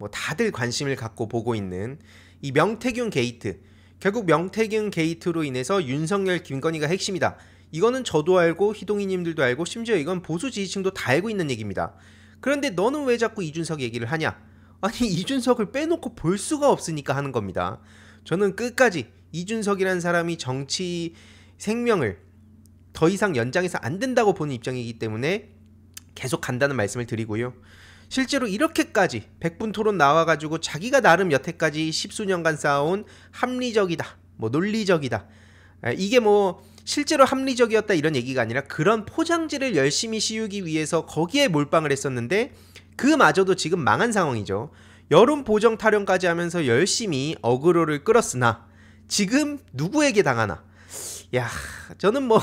뭐 다들 관심을 갖고 보고 있는 이 명태균 게이트. 결국 명태균 게이트로 인해서 윤석열, 김건희가 핵심이다. 이거는 저도 알고 희동이님들도 알고 심지어 이건 보수 지지층도 다 알고 있는 얘기입니다. 그런데 너는 왜 자꾸 이준석 얘기를 하냐? 아니 이준석을 빼놓고 볼 수가 없으니까 하는 겁니다. 저는 끝까지 이준석이란 사람이 정치 생명을 더 이상 연장해서 안 된다고 보는 입장이기 때문에 계속 간다는 말씀을 드리고요. 실제로 이렇게까지 백분 토론 나와가지고 자기가 나름 여태까지 십수년간 쌓아온 합리적이다, 뭐 논리적이다. 이게 뭐 실제로 합리적이었다 이런 얘기가 아니라 그런 포장지를 열심히 씌우기 위해서 거기에 몰빵을 했었는데 그마저도 지금 망한 상황이죠. 여론 보정 타령까지 하면서 열심히 어그로를 끌었으나 지금 누구에게 당하나? 야, 저는 뭐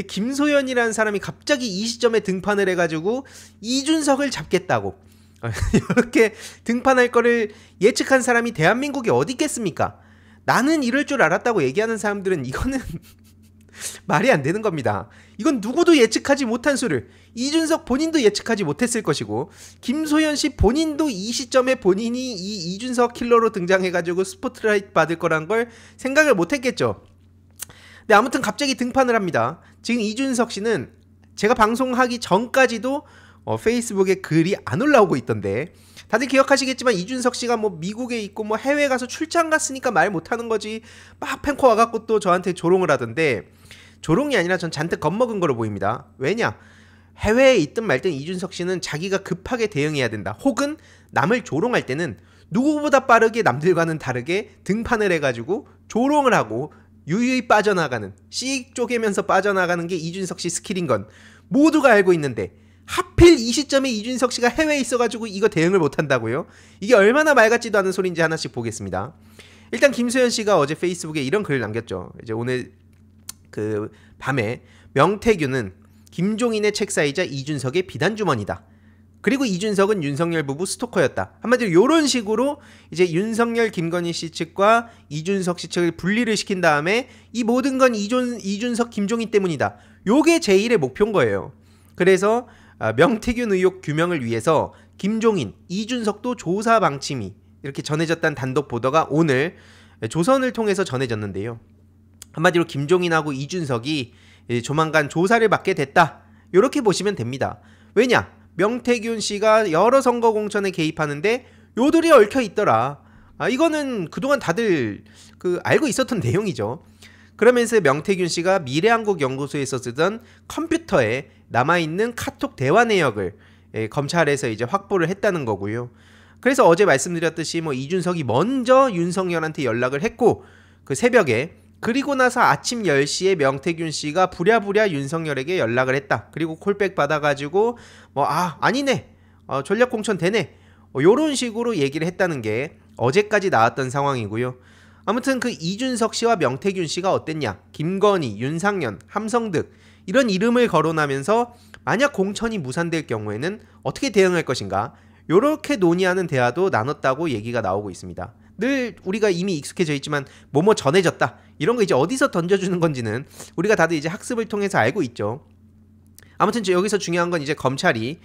김소연이라는 사람이 갑자기 이 시점에 등판을 해가지고 이준석을 잡겠다고 이렇게 등판할 거를 예측한 사람이 대한민국에 어디 있겠습니까? 나는 이럴 줄 알았다고 얘기하는 사람들은 이거는 말이 안 되는 겁니다. 이건 누구도 예측하지 못한 수를 이준석 본인도 예측하지 못했을 것이고 김소연 씨 본인도 이 시점에 본인이 이 이준석 킬러로 등장해가지고 스포트라이트 받을 거란 걸 생각을 못했겠죠. 근데 네, 아무튼 갑자기 등판을 합니다. 지금 이준석 씨는 제가 방송하기 전까지도 어, 페이스북에 글이 안 올라오고 있던데 다들 기억하시겠지만 이준석 씨가 뭐 미국에 있고 뭐 해외 가서 출장 갔으니까 말 못하는 거지 막 팬코 와갖고 또 저한테 조롱을 하던데 조롱이 아니라 전 잔뜩 겁먹은 걸로 보입니다. 왜냐? 해외에 있든 말든 이준석 씨는 자기가 급하게 대응해야 된다. 혹은 남을 조롱할 때는 누구보다 빠르게 남들과는 다르게 등판을 해가지고 조롱을 하고 유유히 빠져나가는 씩 쪼개면서 빠져나가는 게 이준석 씨 스킬인 건 모두가 알고 있는데 하필 이 시점에 이준석 씨가 해외에 있어가지고 이거 대응을 못한다고요? 이게 얼마나 말 같지도 않은 소리인지 하나씩 보겠습니다. 일단 김수현 씨가 어제 페이스북에 이런 글을 남겼죠. 이제 오늘 그 밤에 명태균은 김종인의 책사이자 이준석의 비단주머니다. 그리고 이준석은 윤석열 부부 스토커였다. 한마디로 이런 식으로 이제 윤석열 김건희 씨 측과 이준석 씨 측을 분리를 시킨 다음에 이 모든 건 이준, 이준석 김종인 때문이다. 요게 제1의 목표인 거예요. 그래서 아, 명태균 의혹 규명을 위해서 김종인, 이준석도 조사 방침이 이렇게 전해졌다는 단독 보도가 오늘 조선을 통해서 전해졌는데요. 한마디로 김종인하고 이준석이 예, 조만간 조사를 받게 됐다. 이렇게 보시면 됩니다. 왜냐? 명태균 씨가 여러 선거 공천에 개입하는데 요들이 얽혀 있더라. 아, 이거는 그동안 다들 그 알고 있었던 내용이죠. 그러면서 명태균 씨가 미래한국연구소에서 쓰던 컴퓨터에 남아있는 카톡 대화 내역을 예, 검찰에서 이제 확보를 했다는 거고요. 그래서 어제 말씀드렸듯이 뭐 이준석이 먼저 윤석열한테 연락을 했고 그 새벽에 그리고 나서 아침 10시에 명태균 씨가 부랴부랴 윤석열에게 연락을 했다. 그리고 콜백 받아가지고 뭐아 아니네 어, 전략 공천 되네 뭐 요런 식으로 얘기를 했다는 게 어제까지 나왔던 상황이고요. 아무튼 그 이준석 씨와 명태균 씨가 어땠냐? 김건희, 윤상현, 함성득 이런 이름을 거론하면서 만약 공천이 무산될 경우에는 어떻게 대응할 것인가? 요렇게 논의하는 대화도 나눴다고 얘기가 나오고 있습니다. 늘 우리가 이미 익숙해져 있지만 뭐뭐 전해졌다 이런 거 이제 어디서 던져주는 건지는 우리가 다들 이제 학습을 통해서 알고 있죠. 아무튼 여기서 중요한 건 이제 검찰이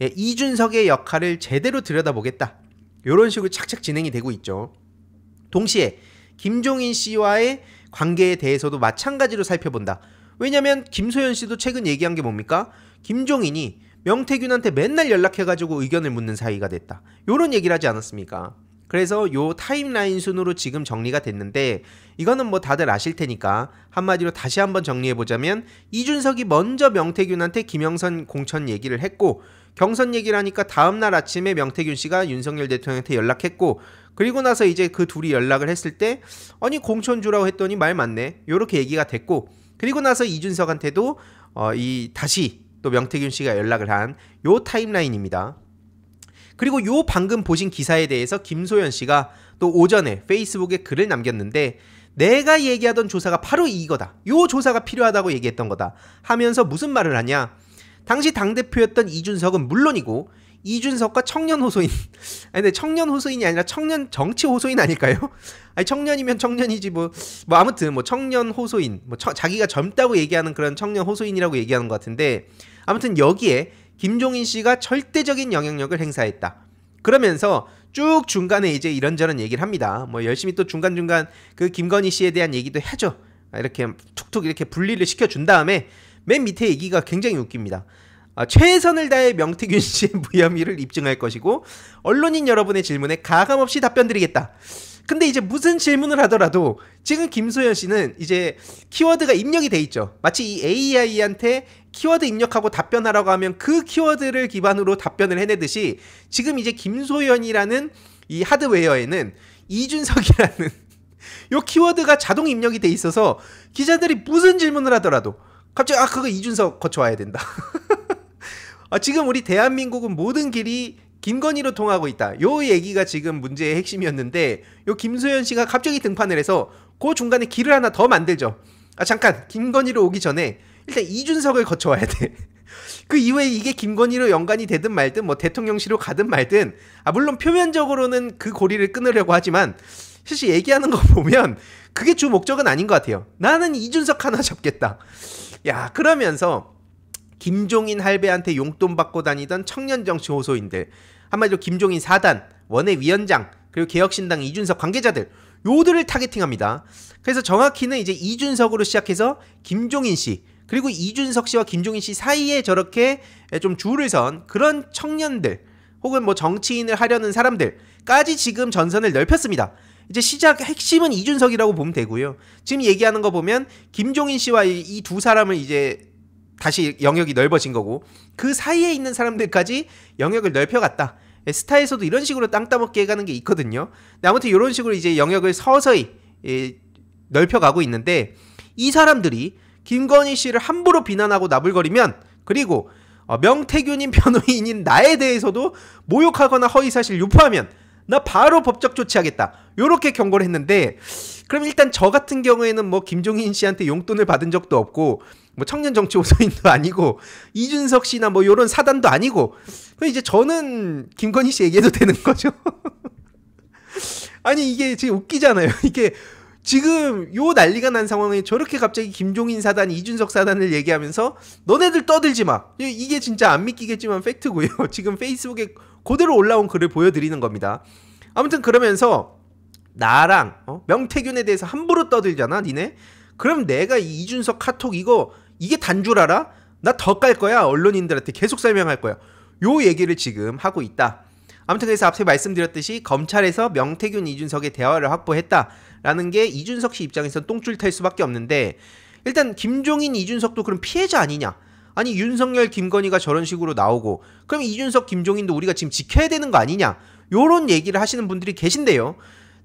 예, 이준석의 역할을 제대로 들여다보겠다 이런 식으로 착착 진행이 되고 있죠. 동시에 김종인 씨와의 관계에 대해서도 마찬가지로 살펴본다. 왜냐면 김소연 씨도 최근 얘기한 게 뭡니까? 김종인이 명태균한테 맨날 연락해가지고 의견을 묻는 사이가 됐다. 요런 얘기를 하지 않았습니까? 그래서 요 타임라인 순으로 지금 정리가 됐는데 이거는 뭐 다들 아실 테니까 한마디로 다시 한번 정리해 보자면 이준석이 먼저 명태균한테 김영선 공천 얘기를 했고 경선 얘기를 하니까 다음 날 아침에 명태균 씨가 윤석열 대통령한테 연락했고 그리고 나서 이제 그 둘이 연락을 했을 때 아니 공천 주라고 했더니 말 맞네. 요렇게 얘기가 됐고 그리고 나서 이준석한테도 어이 다시 또 명태균 씨가 연락을 한 요 타임라인입니다. 그리고 요 방금 보신 기사에 대해서 김소연 씨가 또 오전에 페이스북에 글을 남겼는데 내가 얘기하던 조사가 바로 이거다. 요 조사가 필요하다고 얘기했던 거다. 하면서 무슨 말을 하냐? 당시 당대표였던 이준석은 물론이고 이준석과 청년 호소인 아니 근데 청년 호소인이 아니라 청년 정치 호소인 아닐까요? 아니 청년이면 청년이지 뭐뭐 뭐 아무튼 뭐 청년 호소인 뭐 처, 자기가 젊다고 얘기하는 그런 청년 호소인이라고 얘기하는 것 같은데 아무튼 여기에 김종인 씨가 절대적인 영향력을 행사했다. 그러면서 쭉 중간에 이제 이런저런 얘기를 합니다. 뭐 열심히 또 중간중간 그 김건희 씨에 대한 얘기도 해줘 이렇게 툭툭 이렇게 분리를 시켜준 다음에 맨 밑에 얘기가 굉장히 웃깁니다. 아, 최선을 다해 명태균 씨의 무혐의를 입증할 것이고 언론인 여러분의 질문에 가감없이 답변드리겠다. 근데 이제 무슨 질문을 하더라도 지금 김소연 씨는 이제 키워드가 입력이 돼 있죠. 마치 이 AI한테 키워드 입력하고 답변하라고 하면 그 키워드를 기반으로 답변을 해내듯이 지금 이제 김소연이라는 이 하드웨어에는 이준석이라는 요 키워드가 자동 입력이 돼 있어서 기자들이 무슨 질문을 하더라도 갑자기 아 그거 이준석 거쳐와야 된다. 아, 지금 우리 대한민국은 모든 길이 김건희로 통하고 있다. 요 얘기가 지금 문제의 핵심이었는데 요 김소연 씨가 갑자기 등판을 해서 그 중간에 길을 하나 더 만들죠. 아 잠깐 김건희로 오기 전에 일단 이준석을 거쳐와야 돼. 그 이후에 이게 김건희로 연관이 되든 말든 뭐 대통령실로 가든 말든 아 물론 표면적으로는 그 고리를 끊으려고 하지만 사실 얘기하는 거 보면 그게 주 목적은 아닌 것 같아요. 나는 이준석 하나 잡겠다. 야 그러면서 김종인 할배한테 용돈 받고 다니던 청년 정치 호소인들 한마디로 김종인 4단, 원외 위원장, 그리고 개혁신당 이준석 관계자들 요들을 타겟팅합니다. 그래서 정확히는 이제 이준석으로 시작해서 김종인 씨 그리고 이준석 씨와 김종인 씨 사이에 저렇게 좀 줄을 선 그런 청년들 혹은 뭐 정치인을 하려는 사람들까지 지금 전선을 넓혔습니다. 이제 시작 핵심은 이준석이라고 보면 되고요. 지금 얘기하는 거 보면 김종인 씨와 이 두 사람을 이제 다시 영역이 넓어진 거고 그 사이에 있는 사람들까지 영역을 넓혀갔다. 스타에서도 이런 식으로 땅 따먹기 해가는 게 있거든요. 아무튼 이런 식으로 이제 영역을 서서히 예, 넓혀가고 있는데 이 사람들이 김건희 씨를 함부로 비난하고 나불거리면 그리고 어, 명태균인 변호인인 나에 대해서도 모욕하거나 허위사실 유포하면 나 바로 법적 조치하겠다. 요렇게 경고를 했는데 그럼 일단 저 같은 경우에는 뭐 김종인 씨한테 용돈을 받은 적도 없고 뭐 청년 정치 호소인도 아니고 이준석 씨나 뭐 요런 사단도 아니고 그럼 이제 저는 김건희 씨 얘기해도 되는 거죠. 아니 이게 지금 웃기잖아요. 이게 지금 요 난리가 난 상황에 저렇게 갑자기 김종인 사단, 이준석 사단을 얘기하면서 너네들 떠들지 마. 이게 진짜 안 믿기겠지만 팩트고요. 지금 페이스북에 그대로 올라온 글을 보여드리는 겁니다. 아무튼 그러면서 나랑 어? 명태균에 대해서 함부로 떠들잖아 니네 그럼 내가 이준석 카톡 이거 이게 단 줄 알아? 나 더 깔 거야 언론인들한테 계속 설명할 거야 요 얘기를 지금 하고 있다 아무튼 그래서 앞서 말씀드렸듯이 검찰에서 명태균 이준석의 대화를 확보했다라는 게 이준석 씨입장에선 똥줄 탈 수밖에 없는데 일단 김종인 이준석도 그럼 피해자 아니냐 아니 윤석열 김건희가 저런 식으로 나오고 그럼 이준석 김종인도 우리가 지금 지켜야 되는 거 아니냐 요런 얘기를 하시는 분들이 계신데요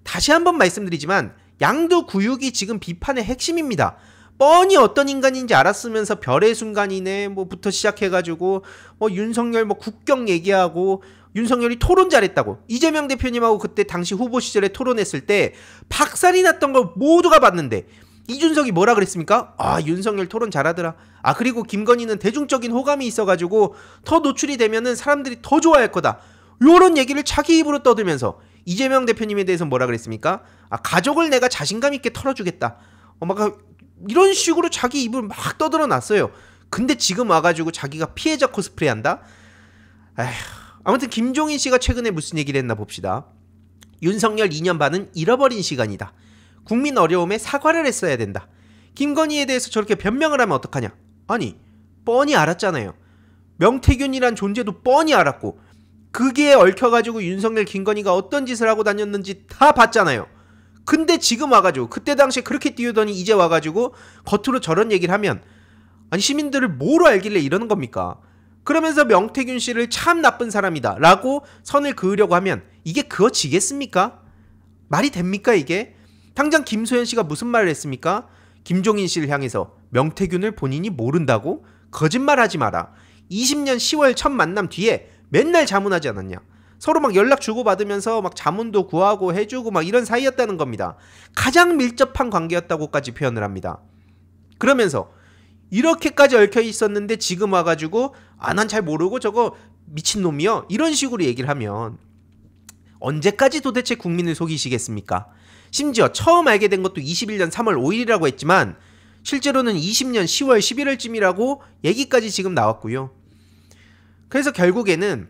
다시 한번 말씀드리지만 양도구육이 지금 비판의 핵심입니다 뻔히 어떤 인간인지 알았으면서 별의 순간이네 뭐부터 시작해가지고 뭐 윤석열 뭐 국경 얘기하고 윤석열이 토론 잘했다고 이재명 대표님하고 그때 당시 후보 시절에 토론했을 때 박살이 났던 걸 모두가 봤는데 이준석이 뭐라 그랬습니까? 아 윤석열 토론 잘하더라. 아 그리고 김건희는 대중적인 호감이 있어가지고 더 노출이 되면은 사람들이 더 좋아할 거다. 요런 얘기를 자기 입으로 떠들면서 이재명 대표님에 대해서 뭐라 그랬습니까? 아 가족을 내가 자신감 있게 털어주겠다. 어, 막 이런 식으로 자기 입을 막 떠들어 놨어요. 근데 지금 와가지고 자기가 피해자 코스프레 한다? 에휴, 아무튼 김종인 씨가 최근에 무슨 얘기를 했나 봅시다. 윤석열 2년 반은 잃어버린 시간이다. 국민 어려움에 사과를 했어야 된다. 김건희에 대해서 저렇게 변명을 하면 어떡하냐? 아니, 뻔히 알았잖아요. 명태균이란 존재도 뻔히 알았고, 그게 얽혀가지고 윤석열 김건희가 어떤 짓을 하고 다녔는지 다 봤잖아요. 근데 지금 와가지고, 그때 당시에 그렇게 띄우더니 이제 와가지고, 겉으로 저런 얘기를 하면, 아니, 시민들을 뭐로 알길래 이러는 겁니까? 그러면서 명태균 씨를 참 나쁜 사람이다 라고 선을 그으려고 하면 이게 그어지겠습니까? 말이 됩니까 이게? 당장 김소연 씨가 무슨 말을 했습니까? 김종인 씨를 향해서 명태균을 본인이 모른다고 거짓말하지 마라. 20년 10월 첫 만남 뒤에 맨날 자문하지 않았냐. 서로 막 연락 주고받으면서 막 자문도 구하고 해주고 막 이런 사이였다는 겁니다. 가장 밀접한 관계였다고까지 표현을 합니다. 그러면서 이렇게까지 얽혀 있었는데 지금 와가지고 아난 잘 모르고 저거 미친놈이요 이런 식으로 얘기를 하면 언제까지 도대체 국민을 속이시겠습니까? 심지어 처음 알게 된 것도 21년 3월 5일이라고 했지만 실제로는 20년 10월 11월쯤이라고 얘기까지 지금 나왔고요. 그래서 결국에는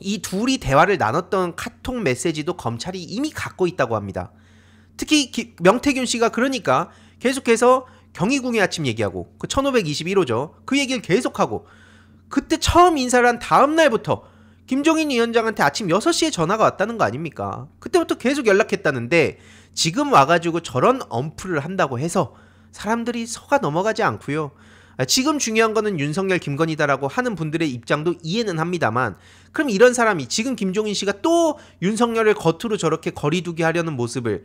이 둘이 대화를 나눴던 카톡 메시지도 검찰이 이미 갖고 있다고 합니다. 특히 기, 명태균 씨가 그러니까 계속해서 경희궁의 아침 얘기하고 그 1521호죠. 그 얘기를 계속하고 그때 처음 인사를 한 다음 날부터 김종인 위원장한테 아침 6시에 전화가 왔다는 거 아닙니까? 그때부터 계속 연락했다는데 지금 와가지고 저런 엄플을 한다고 해서 사람들이 서가 넘어가지 않고요. 아, 지금 중요한 거는 윤석열 김건희다라고 하는 분들의 입장도 이해는 합니다만 그럼 이런 사람이 지금 김종인 씨가 또 윤석열을 겉으로 저렇게 거리두기 하려는 모습을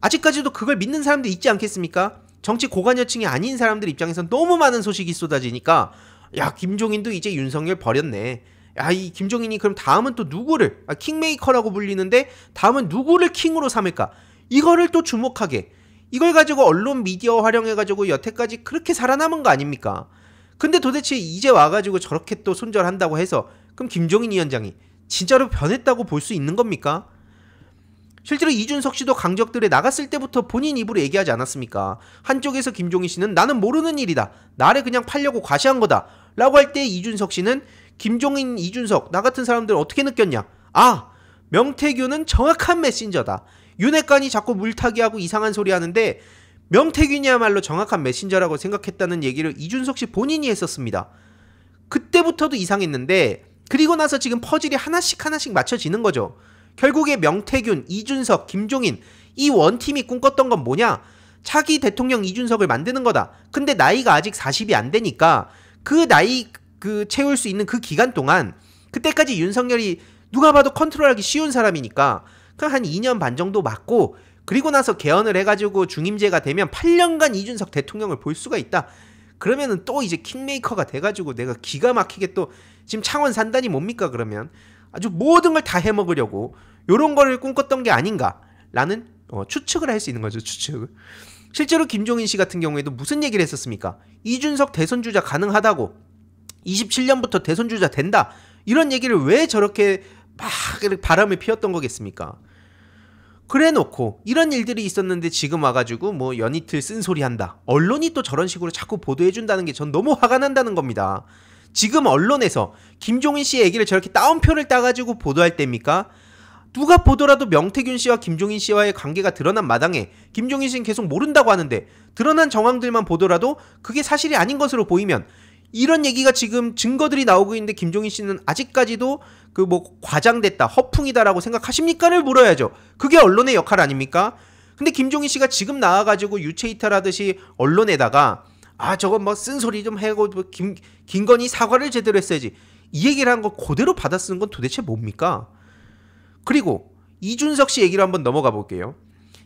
아직까지도 그걸 믿는 사람들 있지 않겠습니까? 정치 고관여층이 아닌 사람들 입장에선 너무 많은 소식이 쏟아지니까 야 김종인도 이제 윤석열 버렸네 야, 이 김종인이 그럼 다음은 또 누구를, 아, 킹메이커라고 불리는데 다음은 누구를 킹으로 삼을까? 이거를 또 주목하게. 이걸 가지고 언론 미디어 활용해가지고 여태까지 그렇게 살아남은 거 아닙니까? 근데 도대체 이제 와가지고 저렇게 또 손절한다고 해서 그럼 김종인 위원장이 진짜로 변했다고 볼 수 있는 겁니까? 실제로 이준석 씨도 강적들에 나갔을 때부터 본인 입으로 얘기하지 않았습니까? 한쪽에서 김종인 씨는 나는 모르는 일이다. 나를 그냥 팔려고 과시한 거다. 라고 할 때 이준석 씨는 김종인, 이준석 나 같은 사람들은 어떻게 느꼈냐? 아 명태균은 정확한 메신저다. 윤핵관이 자꾸 물타기하고 이상한 소리 하는데 명태균이야말로 정확한 메신저라고 생각했다는 얘기를 이준석 씨 본인이 했었습니다. 그때부터도 이상했는데 그리고 나서 지금 퍼즐이 하나씩 하나씩 맞춰지는 거죠. 결국에 명태균, 이준석, 김종인 이 원팀이 꿈꿨던 건 뭐냐? 차기 대통령 이준석을 만드는 거다. 근데 나이가 아직 40이 안 되니까 그 나이 그 채울 수 있는 그 기간 동안 그때까지 윤석열이 누가 봐도 컨트롤하기 쉬운 사람이니까 그 한 2년 반 정도 맞고 그리고 나서 개헌을 해가지고 중임제가 되면 8년간 이준석 대통령을 볼 수가 있다. 그러면은 또 이제 킹메이커가 돼가지고 내가 기가 막히게 또 지금 창원 산단이 뭡니까 그러면 아주 모든 걸 다 해먹으려고 요런 거를 꿈꿨던 게 아닌가라는 어, 추측을 할 수 있는 거죠 추측. 실제로 김종인 씨 같은 경우에도 무슨 얘기를 했었습니까? 이준석 대선 주자 가능하다고 27년부터 대선주자 된다. 이런 얘기를 왜 저렇게 막 바람을 피웠던 거겠습니까? 그래 놓고 이런 일들이 있었는데 지금 와가지고 뭐 연이틀 쓴소리 한다. 언론이 또 저런 식으로 자꾸 보도해준다는 게 전 너무 화가 난다는 겁니다. 지금 언론에서 김종인 씨의 얘기를 저렇게 따옴표를 따가지고 보도할 때입니까? 누가 보더라도 명태균 씨와 김종인 씨와의 관계가 드러난 마당에 김종인 씨는 계속 모른다고 하는데 드러난 정황들만 보더라도 그게 사실이 아닌 것으로 보이면 이런 얘기가 지금 증거들이 나오고 있는데 김종인 씨는 아직까지도 그 뭐 과장됐다, 허풍이다라고 생각하십니까를 물어야죠. 그게 언론의 역할 아닙니까? 근데 김종인 씨가 지금 나와가지고 유체이탈하듯이 언론에다가 아 저건 뭐 쓴소리 좀 해고 뭐 김 김건희 사과를 제대로 했어야지 이 얘기를 한 거 그대로 받아 쓰는 건 도대체 뭡니까? 그리고 이준석 씨 얘기를 한번 넘어가 볼게요.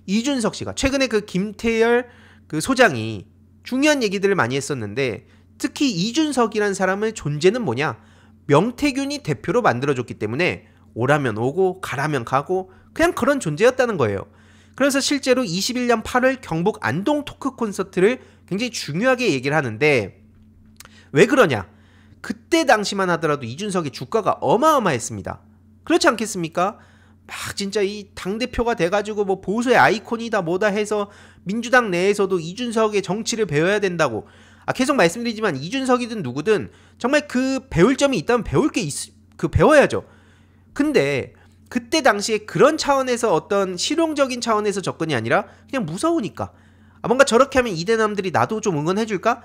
이준석 씨가 최근에 그 김태열 그 소장이 중요한 얘기들을 많이 했었는데 특히 이준석이란 사람의 존재는 뭐냐? 명태균이 대표로 만들어줬기 때문에 오라면 오고 가라면 가고 그냥 그런 존재였다는 거예요. 그래서 실제로 21년 8월 경북 안동 토크 콘서트를 굉장히 중요하게 얘기를 하는데 왜 그러냐? 그때 당시만 하더라도 이준석의 주가가 어마어마했습니다. 그렇지 않겠습니까? 막 진짜 이 당대표가 돼가지고 뭐 보수의 아이콘이다 뭐다 해서 민주당 내에서도 이준석의 정치를 배워야 된다고 아, 계속 말씀드리지만 이준석이든 누구든 정말 그 배울 점이 있다면 배울 게 있, 그 배워야죠. 근데 그때 당시에 그런 차원에서 어떤 실용적인 차원에서 접근이 아니라 그냥 무서우니까. 아, 뭔가 저렇게 하면 이대남들이 나도 좀 응원해줄까?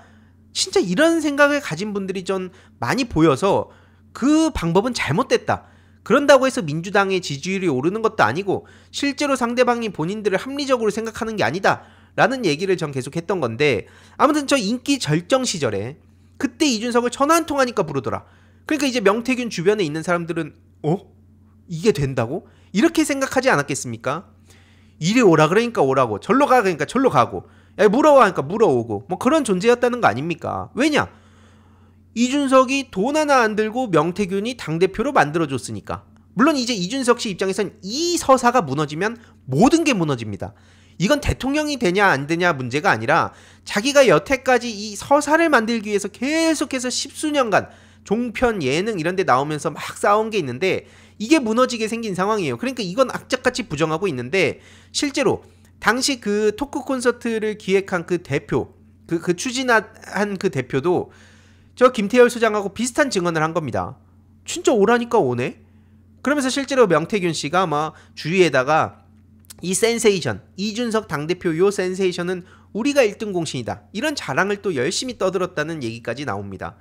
진짜 이런 생각을 가진 분들이 전 많이 보여서 그 방법은 잘못됐다. 그런다고 해서 민주당의 지지율이 오르는 것도 아니고 실제로 상대방이 본인들을 합리적으로 생각하는 게 아니다. 라는 얘기를 전 계속 했던 건데 아무튼 저 인기 절정 시절에 그때 이준석을 전화 한 통하니까 부르더라. 그러니까 이제 명태균 주변에 있는 사람들은 어? 이게 된다고? 이렇게 생각하지 않았겠습니까? 이리 오라 그러니까 오라고 절로 가 그러니까 절로 가고 야 물어와 그니까 물어오고 뭐 그런 존재였다는 거 아닙니까? 왜냐? 이준석이 돈 하나 안 들고 명태균이 당대표로 만들어줬으니까 물론 이제 이준석 씨 입장에선 이 서사가 무너지면 모든 게 무너집니다. 이건 대통령이 되냐 안 되냐 문제가 아니라 자기가 여태까지 이 서사를 만들기 위해서 계속해서 십수년간 종편 예능 이런 데 나오면서 막 싸운 게 있는데 이게 무너지게 생긴 상황이에요. 그러니까 이건 악착같이 부정하고 있는데 실제로 당시 그 토크 콘서트를 기획한 그 대표 그, 그 추진한 그 대표도 저 김태열 소장하고 비슷한 증언을 한 겁니다. 진짜 오라니까 오네? 그러면서 실제로 명태균 씨가 막 주위에다가 이 센세이션, 이준석 당대표 요 센세이션은 우리가 1등 공신이다. 이런 자랑을 또 열심히 떠들었다는 얘기까지 나옵니다.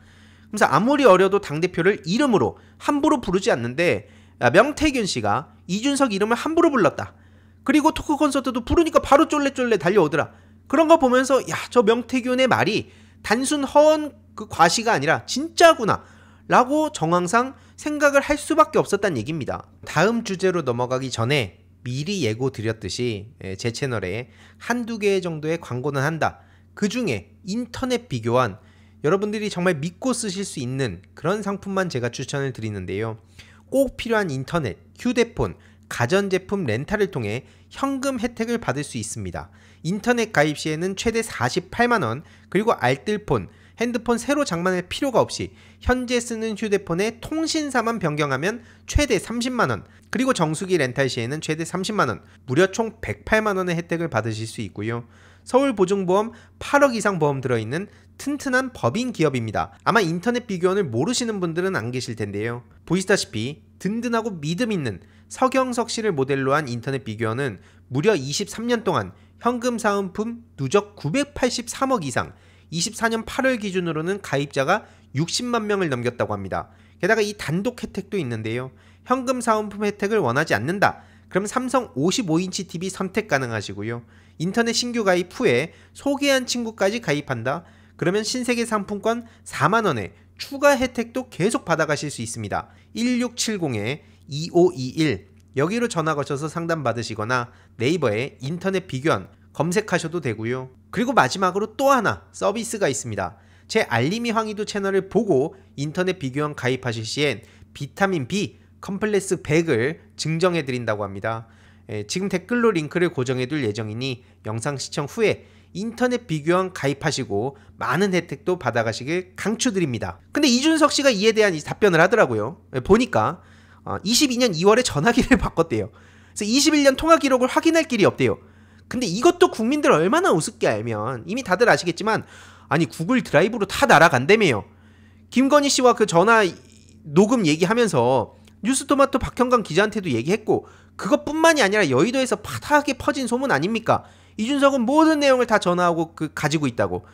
그래서 아무리 어려도 당대표를 이름으로 함부로 부르지 않는데 아, 명태균 씨가 이준석 이름을 함부로 불렀다. 그리고 토크 콘서트도 부르니까 바로 쫄래쫄래 달려오더라. 그런 거 보면서 야, 저 명태균의 말이 단순 허언 그 과시가 아니라 진짜구나. 라고 정황상 생각을 할 수밖에 없었단 얘기입니다. 다음 주제로 넘어가기 전에 미리 예고 드렸듯이 예, 제 채널에 한두 개 정도의 광고는 한다. 그 중에 인터넷 비교한 여러분들이 정말 믿고 쓰실 수 있는 그런 상품만 제가 추천을 드리는데요. 꼭 필요한 인터넷, 휴대폰, 가전제품 렌탈을 통해 현금 혜택을 받을 수 있습니다. 인터넷 가입 시에는 최대 48만원, 그리고 알뜰폰, 핸드폰 새로 장만할 필요가 없이 현재 쓰는 휴대폰의 통신사만 변경하면 최대 30만원, 그리고 정수기 렌탈 시에는 최대 30만원, 무려 총 108만원의 혜택을 받으실 수 있고요. 서울보증보험 8억 이상 보험 들어있는 튼튼한 법인 기업입니다. 아마 인터넷 비교원을 모르시는 분들은 안 계실 텐데요. 보시다시피 든든하고 믿음 있는 서경석 씨를 모델로 한 인터넷 비교원은 무려 23년 동안 현금 사은품 누적 983억 이상, 24년 8월 기준으로는 가입자가 60만 명을 넘겼다고 합니다. 게다가 이 단독 혜택도 있는데요. 현금 사은품 혜택을 원하지 않는다. 그럼 삼성 55인치 TV 선택 가능하시고요. 인터넷 신규 가입 후에 소개한 친구까지 가입한다. 그러면 신세계 상품권 4만원에 추가 혜택도 계속 받아가실 수 있습니다. 1670-2521 여기로 전화 거셔서 상담 받으시거나 네이버에 인터넷 비교한 검색하셔도 되고요. 그리고 마지막으로 또 하나 서비스가 있습니다. 제 알림이 황희도 채널을 보고 인터넷 비교형 가입하실 시엔 비타민 B 컴플렉스 100을 증정해 드린다고 합니다. 예, 지금 댓글로 링크를 고정해 둘 예정이니 영상 시청 후에 인터넷 비교형 가입하시고 많은 혜택도 받아가시길 강추드립니다. 근데 이준석 씨가 이에 대한 답변을 하더라고요. 예, 보니까 22년 어, 2월에 전화기를 바꿨대요. 그래서 21년 통화 기록을 확인할 길이 없대요. 근데 이것도 국민들 얼마나 우습게 알면 이미 다들 아시겠지만 아니 구글 드라이브로 다 날아간다며요. 김건희 씨와 그 전화 녹음 얘기하면서 뉴스토마토 박형광 기자한테도 얘기했고 그것뿐만이 아니라 여의도에서 파다하게 퍼진 소문 아닙니까? 이준석은 모든 내용을 다 전화하고 그 가지고 있다고.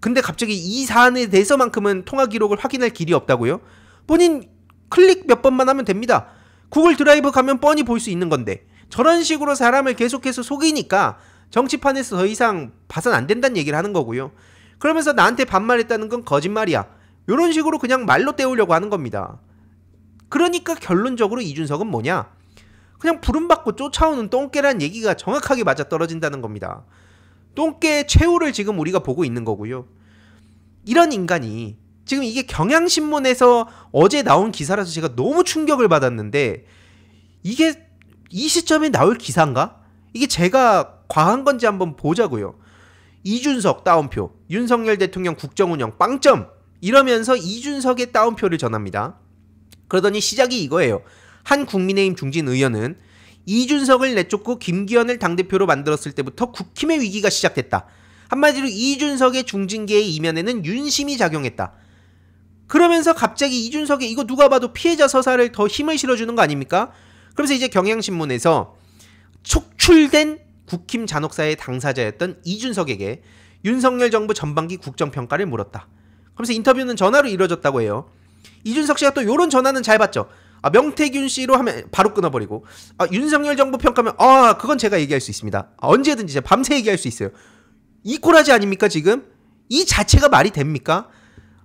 근데 갑자기 이 사안에 대해서만큼은 통화 기록을 확인할 길이 없다고요? 본인 클릭 몇 번만 하면 됩니다. 구글 드라이브 가면 뻔히 볼 수 있는 건데. 저런 식으로 사람을 계속해서 속이니까 정치판에서 더 이상 봐선 안 된다는 얘기를 하는 거고요. 그러면서 나한테 반말했다는 건 거짓말이야. 이런 식으로 그냥 말로 때우려고 하는 겁니다. 그러니까 결론적으로 이준석은 뭐냐? 그냥 부름받고 쫓아오는 똥개란 얘기가 정확하게 맞아 떨어진다는 겁니다. 똥개의 최후를 지금 우리가 보고 있는 거고요. 이런 인간이 지금 이게 경향신문에서 어제 나온 기사라서 제가 너무 충격을 받았는데 이게 이 시점에 나올 기사인가? 이게 제가 과한 건지 한번 보자고요. 이준석 따옴표, 윤석열 대통령 국정운영 빵점 이러면서 이준석의 따옴표를 전합니다. 그러더니 시작이 이거예요. 한 국민의힘 중진 의원은 이준석을 내쫓고 김기현을 당대표로 만들었을 때부터 국힘의 위기가 시작됐다. 한마디로 이준석의 중진계의 이면에는 윤심이 작용했다. 그러면서 갑자기 이준석의 이거 누가 봐도 피해자 서사를 더 힘을 실어주는 거 아닙니까? 그러면서 이제 경향신문에서 촉출된 국힘 잔혹사의 당사자였던 이준석에게 윤석열 정부 전반기 국정평가를 물었다. 그러면서 인터뷰는 전화로 이루어졌다고 해요. 이준석 씨가 또이런 전화는 잘 받죠. 아, 명태균 씨로 하면 바로 끊어버리고 아, 윤석열 정부 평가면 아 그건 제가 얘기할 수 있습니다. 아, 언제든지 제가 밤새 얘기할 수 있어요. 이 꼬라지 아닙니까 지금? 이 자체가 말이 됩니까?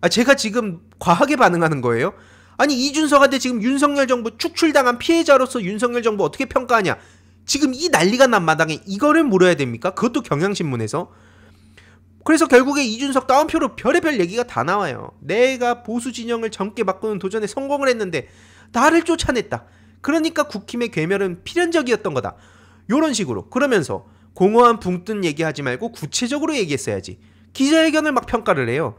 아, 제가 지금 과하게 반응하는 거예요. 아니 이준석한테 지금 윤석열 정부 축출당한 피해자로서 윤석열 정부 어떻게 평가하냐 지금 이 난리가 난 마당에 이거를 물어야 됩니까? 그것도 경향신문에서 그래서 결국에 이준석 다운표로 별의별 얘기가 다 나와요 내가 보수 진영을 젊게 바꾸는 도전에 성공을 했는데 나를 쫓아냈다 그러니까 국힘의 괴멸은 필연적이었던 거다 요런 식으로 그러면서 공허한 붕뜬 얘기하지 말고 구체적으로 얘기했어야지 기자회견을 막 평가를 해요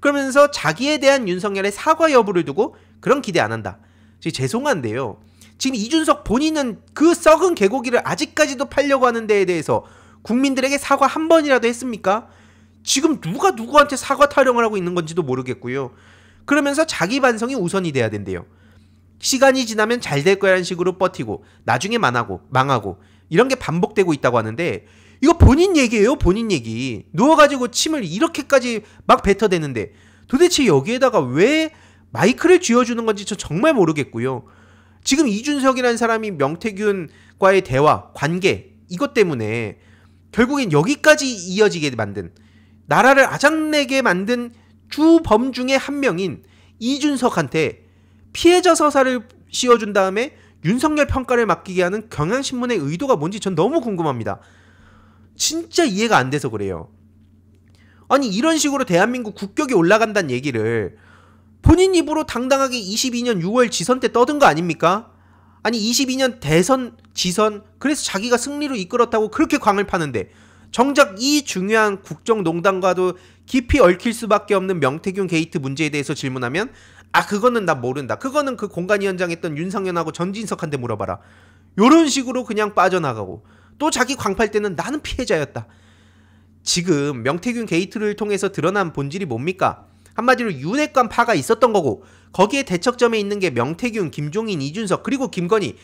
그러면서 자기에 대한 윤석열의 사과 여부를 두고 그런 기대 안 한다. 죄송한데요. 지금 이준석 본인은 그 썩은 개고기를 아직까지도 팔려고 하는 데에 대해서 국민들에게 사과 한 번이라도 했습니까? 지금 누가 누구한테 사과 타령을 하고 있는 건지도 모르겠고요. 그러면서 자기 반성이 우선이 돼야 된대요. 시간이 지나면 잘 될 거라는 식으로 버티고 나중에 망하고 망하고 이런 게 반복되고 있다고 하는데 이거 본인 얘기예요 본인 얘기 누워가지고 침을 이렇게까지 막 뱉어대는데 도대체 여기에다가 왜 마이크를 쥐어주는 건지 저 정말 모르겠고요. 지금 이준석이라는 사람이 명태균과의 대화, 관계 이것 때문에 결국엔 여기까지 이어지게 만든 나라를 아작내게 만든 주범 중에 한 명인 이준석한테 피해자 서사를 씌워준 다음에 윤석열 평가를 맡기게 하는 경향신문의 의도가 뭔지 전 너무 궁금합니다. 진짜 이해가 안 돼서 그래요. 아니 이런 식으로 대한민국 국격이 올라간다는 얘기를 본인 입으로 당당하게 22년 6월 지선 때 떠든 거 아닙니까? 아니 22년 대선 지선 그래서 자기가 승리로 이끌었다고 그렇게 광을 파는데 정작 이 중요한 국정농단과도 깊이 얽힐 수밖에 없는 명태균 게이트 문제에 대해서 질문하면 아 그거는 나 모른다 그거는 그 공간위원장했던 윤상현하고 전진석한테 물어봐라 요런 식으로 그냥 빠져나가고 또 자기 광팔 때는 나는 피해자였다 지금 명태균 게이트를 통해서 드러난 본질이 뭡니까? 한마디로 윤핵관 파가 있었던 거고 거기에 대척점에 있는 게 명태균, 김종인, 이준석 그리고 김건희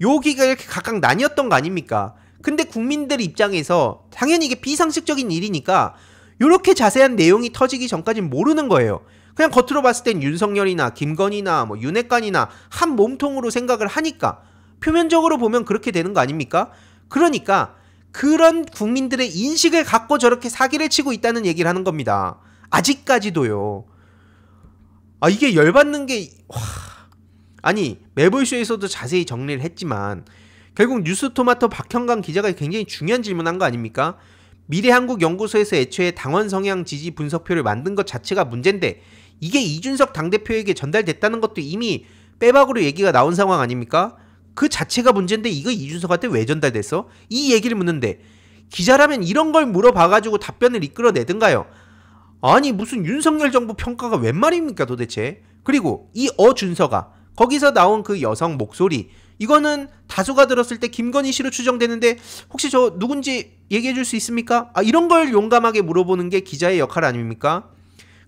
여기가 이렇게 각각 나뉘었던 거 아닙니까? 근데 국민들 입장에서 당연히 이게 비상식적인 일이니까 이렇게 자세한 내용이 터지기 전까진 모르는 거예요. 그냥 겉으로 봤을 땐 윤석열이나 김건희나 뭐 윤핵관이나 한 몸통으로 생각을 하니까 표면적으로 보면 그렇게 되는 거 아닙니까? 그러니까 그런 국민들의 인식을 갖고 저렇게 사기를 치고 있다는 얘기를 하는 겁니다. 아직까지도요. 아 이게 열받는 게 와. 아니 매볼쇼에서도 자세히 정리를 했지만 결국 뉴스토마토 박형강 기자가 굉장히 중요한 질문한 거 아닙니까? 미래한국연구소에서 애초에 당원 성향 지지 분석표를 만든 것 자체가 문제인데 이게 이준석 당대표에게 전달됐다는 것도 이미 빼박으로 얘기가 나온 상황 아닙니까? 그 자체가 문제인데 이거 이준석한테 왜 전달됐어? 이 얘기를 묻는데 기자라면 이런 걸 물어봐가지고 답변을 이끌어내든가요. 아니 무슨 윤석열 정부 평가가 웬 말입니까 도대체 그리고 이 어준서가 거기서 나온 그 여성 목소리 이거는 다수가 들었을 때 김건희 씨로 추정되는데 혹시 저 누군지 얘기해 줄 수 있습니까? 아 이런 걸 용감하게 물어보는 게 기자의 역할 아닙니까?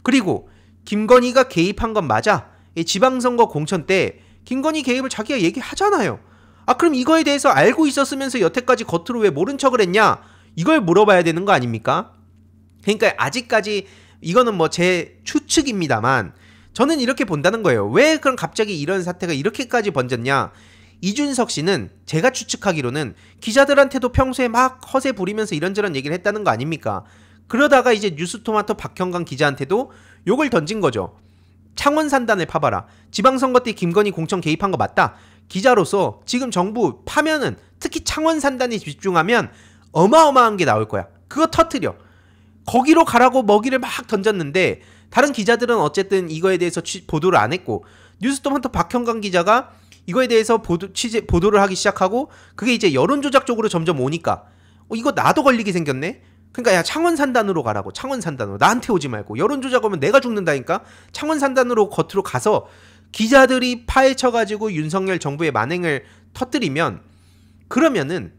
그리고 김건희가 개입한 건 맞아. 지방선거 공천 때 김건희 개입을 자기가 얘기하잖아요. 아 그럼 이거에 대해서 알고 있었으면서 여태까지 겉으로 왜 모른 척을 했냐? 이걸 물어봐야 되는 거 아닙니까? 그러니까 아직까지 이거는 뭐 제 추측입니다만 저는 이렇게 본다는 거예요. 왜 그럼 갑자기 이런 사태가 이렇게까지 번졌냐? 이준석 씨는 제가 추측하기로는 기자들한테도 평소에 막 허세 부리면서 이런저런 얘기를 했다는 거 아닙니까? 그러다가 이제 뉴스토마토 박형광 기자한테도 욕을 던진 거죠. 창원 산단을 파봐라. 지방선거 때 김건희 공천 개입한 거 맞다. 기자로서 지금 정부 파면은 특히 창원 산단에 집중하면 어마어마한 게 나올 거야. 그거 터트려. 거기로 가라고 먹이를 막 던졌는데 다른 기자들은 어쨌든 이거에 대해서 취, 보도를 안 했고 뉴스톱 헌터 박형광 기자가 이거에 대해서 보도, 취재, 보도를 하기 시작하고 그게 이제 여론조작 쪽으로 점점 오니까 어, 이거 나도 걸리게 생겼네? 그러니까 야 창원산단으로 가라고 창원산단으로 나한테 오지 말고 여론조작하면 내가 죽는다니까 창원산단으로 겉으로 가서 기자들이 파헤쳐가지고 윤석열 정부의 만행을 터뜨리면 그러면은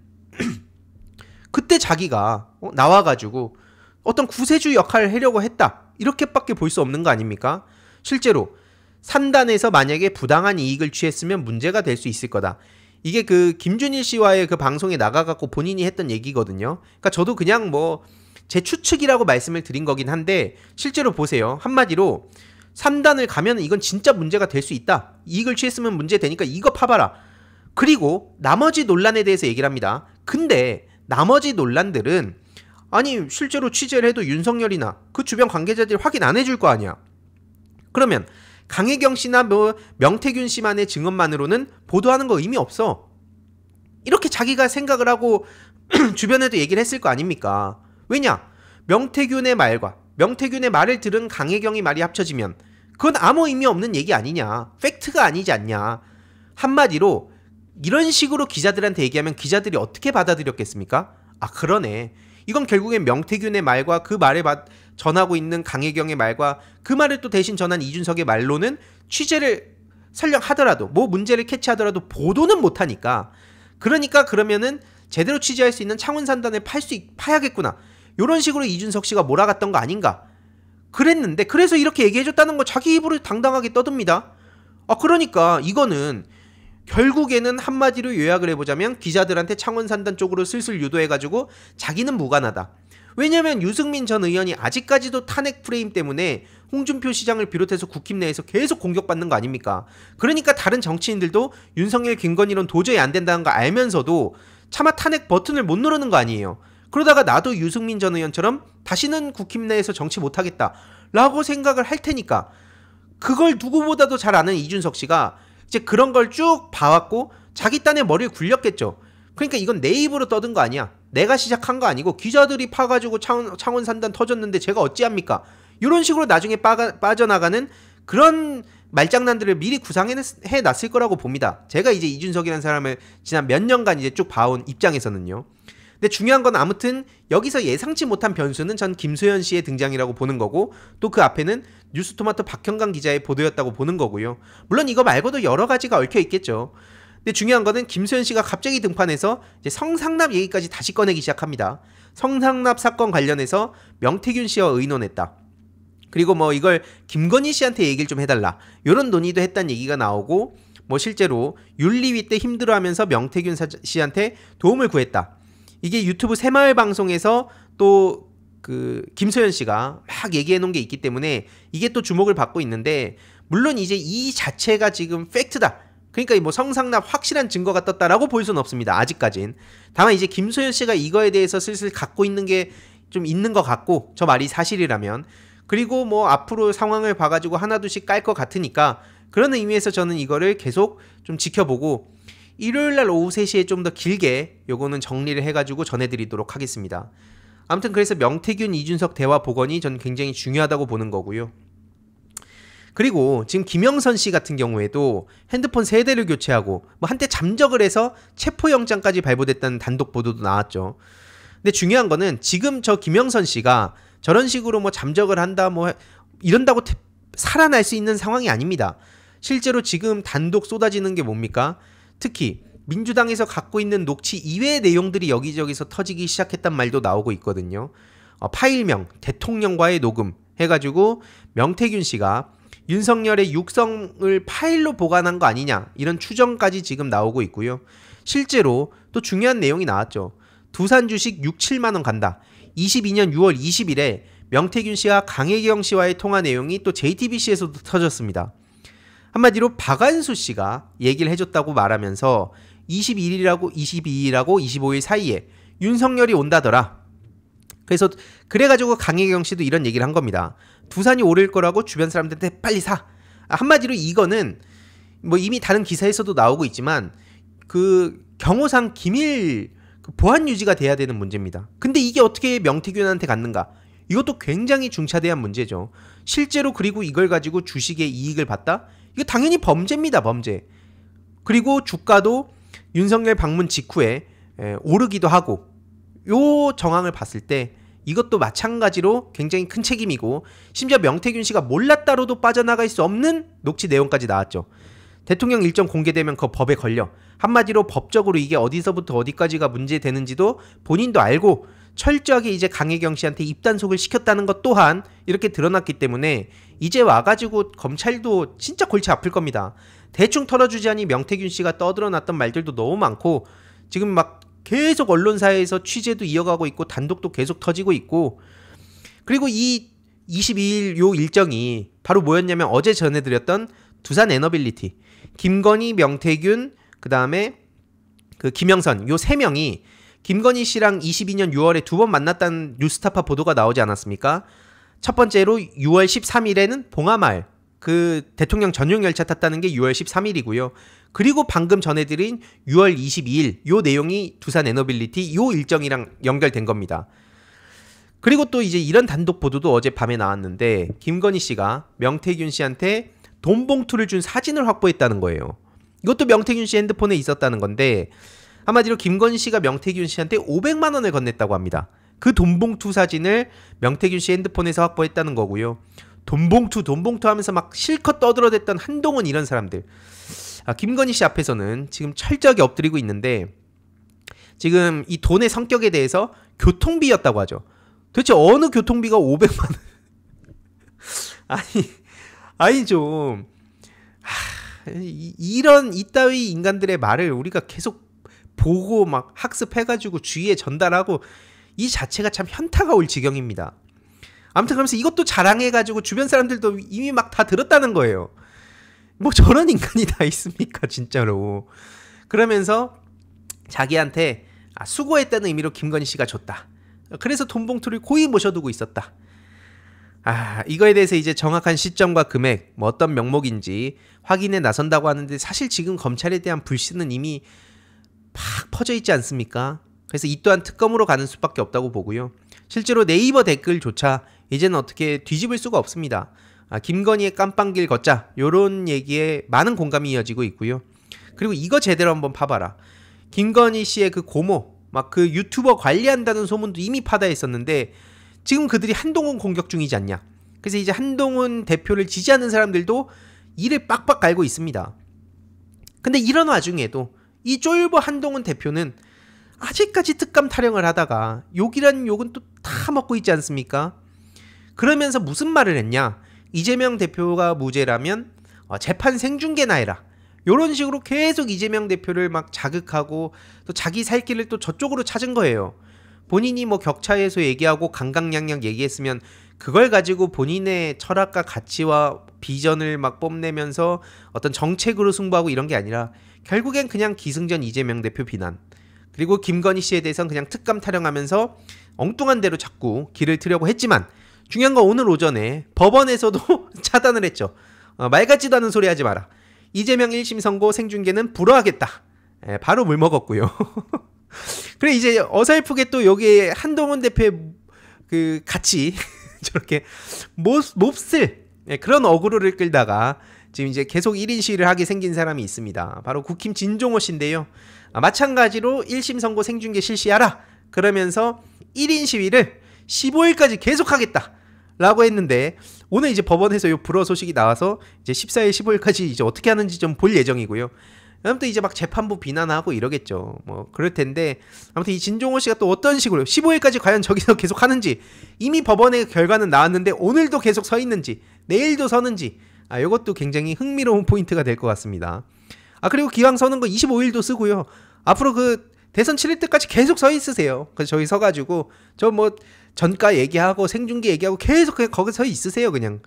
그때 자기가 어, 나와가지고 어떤 구세주 역할을 하려고 했다. 이렇게밖에 볼 수 없는 거 아닙니까? 실제로 산단에서 만약에 부당한 이익을 취했으면 문제가 될 수 있을 거다. 이게 그 김준일 씨와의 그 방송에 나가갖고 본인이 했던 얘기거든요. 그러니까 저도 그냥 뭐 제 추측이라고 말씀을 드린 거긴 한데 실제로 보세요. 한마디로 3단을 가면 이건 진짜 문제가 될 수 있다. 이익을 취했으면 문제 되니까 이거 파봐라. 그리고 나머지 논란에 대해서 얘기를 합니다. 근데 나머지 논란들은 아니 실제로 취재를 해도 윤석열이나 그 주변 관계자들이 확인 안 해줄 거 아니야. 그러면 강혜경 씨나 뭐 명태균 씨만의 증언만으로는 보도하는 거 의미 없어. 이렇게 자기가 생각을 하고 주변에도 얘기를 했을 거 아닙니까? 왜냐? 명태균의 말과 명태균의 말을 들은 강혜경이 말이 합쳐지면 그건 아무 의미 없는 얘기 아니냐. 팩트가 아니지 않냐. 한마디로 이런 식으로 기자들한테 얘기하면 기자들이 어떻게 받아들였겠습니까? 아, 그러네. 이건 결국엔 명태균의 말과 그 말에 전하고 있는 강혜경의 말과 그 말을 또 대신 전한 이준석의 말로는 취재를 설령 하더라도 뭐 문제를 캐치하더라도 보도는 못하니까 그러니까 그러면은 제대로 취재할 수 있는 창원산단을 팔수 파야겠구나 이런 식으로 이준석 씨가 몰아갔던 거 아닌가 그랬는데 그래서 이렇게 얘기해줬다는 거 자기 입으로 당당하게 떠듭니다 아 그러니까 이거는 결국에는 한마디로 요약을 해보자면 기자들한테 창원산단 쪽으로 슬슬 유도해가지고 자기는 무관하다. 왜냐면 유승민 전 의원이 아직까지도 탄핵 프레임 때문에 홍준표 시장을 비롯해서 국힘 내에서 계속 공격받는 거 아닙니까? 그러니까 다른 정치인들도 윤석열, 김건희론 도저히 안 된다는 거 알면서도 차마 탄핵 버튼을 못 누르는 거 아니에요. 그러다가 나도 유승민 전 의원처럼 다시는 국힘 내에서 정치 못하겠다 라고 생각을 할 테니까 그걸 누구보다도 잘 아는 이준석 씨가 이제 그런 걸 쭉 봐왔고 자기 딴에 머리를 굴렸겠죠. 그러니까 이건 내 입으로 떠든 거 아니야. 내가 시작한 거 아니고 기자들이 파가지고 창원, 창원 산단 터졌는데 제가 어찌합니까? 이런 식으로 나중에 빠가, 빠져나가는 그런 말장난들을 미리 구상해 놨을 거라고 봅니다. 제가 이제 이준석이라는 사람을 지난 몇 년간 이제 쭉 봐온 입장에서는요. 근데 중요한 건 아무튼 여기서 예상치 못한 변수는 전 김소연 씨의 등장이라고 보는 거고 또 그 앞에는 뉴스토마토 박형강 기자의 보도였다고 보는 거고요. 물론 이거 말고도 여러 가지가 얽혀 있겠죠. 근데 중요한 거는 김수현 씨가 갑자기 등판해서 성상납 얘기까지 다시 꺼내기 시작합니다. 성상납 사건 관련해서 명태균 씨와 의논했다. 그리고 뭐 이걸 김건희 씨한테 얘기를 좀 해달라. 이런 논의도 했다는 얘기가 나오고 뭐 실제로 윤리위 때 힘들어하면서 명태균 씨한테 도움을 구했다. 이게 유튜브 새마을 방송에서 또그 김소연 씨가 막 얘기해 놓은 게 있기 때문에 이게 또 주목을 받고 있는데 물론 이제 이 자체가 지금 팩트다. 그러니까 뭐 성상납 확실한 증거가 떴다라고 볼 수는 없습니다. 아직까진. 다만 이제 김소연 씨가 이거에 대해서 슬슬 갖고 있는 게 좀 있는 것 같고 저 말이 사실이라면 그리고 뭐 앞으로 상황을 봐가지고 하나둘씩 깔 것 같으니까 그런 의미에서 저는 이거를 계속 좀 지켜보고 일요일 날 오후 3시에 좀 더 길게 요거는 정리를 해가지고 전해드리도록 하겠습니다. 아무튼 그래서 명태균, 이준석 대화 복원이 전 굉장히 중요하다고 보는 거고요. 그리고 지금 김영선 씨 같은 경우에도 핸드폰 세 대를 교체하고 뭐 한때 잠적을 해서 체포영장까지 발부됐다는 단독 보도도 나왔죠. 근데 중요한 거는 지금 저 김영선 씨가 저런 식으로 뭐 잠적을 한다 뭐 이런다고 살아날 수 있는 상황이 아닙니다. 실제로 지금 단독 쏟아지는 게 뭡니까? 특히 민주당에서 갖고 있는 녹취 이외의 내용들이 여기저기서 터지기 시작했단 말도 나오고 있거든요. 어, 파일명 대통령과의 녹음 해가지고 명태균 씨가 윤석열의 육성을 파일로 보관한 거 아니냐 이런 추정까지 지금 나오고 있고요. 실제로 또 중요한 내용이 나왔죠. 두산 주식 6, 7만 원 간다. 22년 6월 20일에 명태균 씨와 강혜경 씨와의 통화 내용이 또 JTBC에서도 터졌습니다. 한마디로 박안수 씨가 얘기를 해줬다고 말하면서 21일이라고 22일이라고 25일 사이에 윤석열이 온다더라. 그래서 그래가지고 강혜경 씨도 이런 얘기를 한 겁니다. 두산이 오를 거라고 주변 사람들한테 빨리 사. 아, 한마디로 이거는 뭐 이미 다른 기사에서도 나오고 있지만 그 경호상 기밀 그 보안 유지가 돼야 되는 문제입니다. 근데 이게 어떻게 명태균한테 갔는가? 이것도 굉장히 중차대한 문제죠. 실제로 그리고 이걸 가지고 주식의 이익을 봤다? 이거 당연히 범죄입니다, 범죄. 그리고 주가도 윤석열 방문 직후에 오르기도 하고 요 정황을 봤을 때 이것도 마찬가지로 굉장히 큰 책임이고 심지어 명태균 씨가 몰랐다로도 빠져나갈 수 없는 녹취 내용까지 나왔죠. 대통령 일정 공개되면 그 법에 걸려 한마디로 법적으로 이게 어디서부터 어디까지가 문제되는지도 본인도 알고 철저하게 이제 강혜경 씨한테 입단속을 시켰다는 것 또한 이렇게 드러났기 때문에 이제 와가지고 검찰도 진짜 골치 아플 겁니다. 대충 털어주지 않니 명태균 씨가 떠들어놨던 말들도 너무 많고 지금 막 계속 언론사에서 취재도 이어가고 있고 단독도 계속 터지고 있고 그리고 이 22일 요 일정이 바로 뭐였냐면 어제 전해드렸던 두산 에너빌리티 김건희 명태균 그다음에 그 김영선 요 세 명이 김건희 씨랑 22년 6월에 두 번 만났다는 뉴스타파 보도가 나오지 않았습니까? 첫 번째로 6월 13일에는 봉하마을 그 대통령 전용 열차 탔다는 게 6월 13일이고요. 그리고 방금 전해드린 6월 22일 요 내용이 두산 에너빌리티 요 일정이랑 연결된 겁니다. 그리고 또 이제 이런 단독 보도도 어제 밤에 나왔는데 김건희 씨가 명태균 씨한테 돈 봉투를 준 사진을 확보했다는 거예요. 이것도 명태균 씨 핸드폰에 있었다는 건데 한마디로 김건희 씨가 명태균 씨한테 500만 원을 건넸다고 합니다. 그 돈봉투 사진을 명태균 씨 핸드폰에서 확보했다는 거고요. 돈봉투 돈봉투 하면서 막 실컷 떠들어댔던 한동훈 이런 사람들 아, 김건희 씨 앞에서는 지금 철저하게 엎드리고 있는데 지금 이 돈의 성격에 대해서 교통비였다고 하죠. 도대체 어느 교통비가 500만 원? 아니 아니 좀 하, 이런 이따위 인간들의 말을 우리가 계속 보고 막 학습해가지고 주위에 전달하고 이 자체가 참 현타가 올 지경입니다. 아무튼 그러면서 이것도 자랑해가지고 주변 사람들도 이미 막 다 들었다는 거예요. 뭐 저런 인간이 다 있습니까, 진짜로. 그러면서 자기한테 아, 수고했다는 의미로 김건희 씨가 줬다. 그래서 돈 봉투를 고이 모셔두고 있었다. 아, 이거에 대해서 이제 정확한 시점과 금액, 뭐 어떤 명목인지 확인에 나선다고 하는데 사실 지금 검찰에 대한 불신은 이미 팍 퍼져 있지 않습니까? 그래서 이 또한 특검으로 가는 수밖에 없다고 보고요. 실제로 네이버 댓글조차 이제는 어떻게 뒤집을 수가 없습니다. 아, 김건희의 깜빵길 걷자 요런 얘기에 많은 공감이 이어지고 있고요. 그리고 이거 제대로 한번 파봐라. 김건희 씨의 그 고모 막 그 유튜버 관리한다는 소문도 이미 파다 했었는데 지금 그들이 한동훈 공격 중이지 않냐. 그래서 이제 한동훈 대표를 지지하는 사람들도 이를 빡빡 갈고 있습니다. 근데 이런 와중에도 이 쫄보 한동훈 대표는 아직까지 특감 타령을 하다가 욕이란 욕은 또 다 먹고 있지 않습니까? 그러면서 무슨 말을 했냐? 이재명 대표가 무죄라면 어, 재판 생중계나 해라. 요런 식으로 계속 이재명 대표를 막 자극하고 또 자기 살 길을 또 저쪽으로 찾은 거예요. 본인이 뭐 격차에서 얘기하고 강강량양 얘기했으면 그걸 가지고 본인의 철학과 가치와 비전을 막 뽐내면서 어떤 정책으로 승부하고 이런 게 아니라 결국엔 그냥 기승전 이재명 대표 비난 그리고 김건희 씨에 대해서는 그냥 특감 타령하면서 엉뚱한 대로 자꾸 길을 트려고 했지만 중요한 건 오늘 오전에 법원에서도 차단을 했죠. 어, 말 같지도 않은 소리 하지 마라. 이재명 1심 선고 생중계는 불허하겠다. 예, 바로 물 먹었고요. 그래 이제 어설프게 또 여기에 한동훈 대표의 그 같이 저렇게 몹, 몹쓸 예, 그런 어그로를 끌다가 지금 이제 계속 1인 시위를 하게 생긴 사람이 있습니다. 바로 국힘 진종호 씨인데요. 아, 마찬가지로 1심 선고 생중계 실시하라. 그러면서 1인 시위를 15일까지 계속하겠다. 라고 했는데 오늘 이제 법원에서 요 불어 소식이 나와서 이제 14일 15일까지 이제 어떻게 하는지 좀 볼 예정이고요. 아무튼 이제 막 재판부 비난하고 이러겠죠. 뭐 그럴 텐데 아무튼 이 진종호 씨가 또 어떤 식으로 15일까지 과연 저기서 계속 하는지 이미 법원의 결과는 나왔는데 오늘도 계속 서 있는지 내일도 서는지 아 이것도 굉장히 흥미로운 포인트가 될 것 같습니다. 아 그리고 기왕 서는 거 25일도 쓰고요. 앞으로 그 대선 7일 때까지 계속 서 있으세요. 그래서 저희 서가지고 저뭐 전가 얘기하고 생중계 얘기하고 계속 그냥 거기서 있으세요 그냥.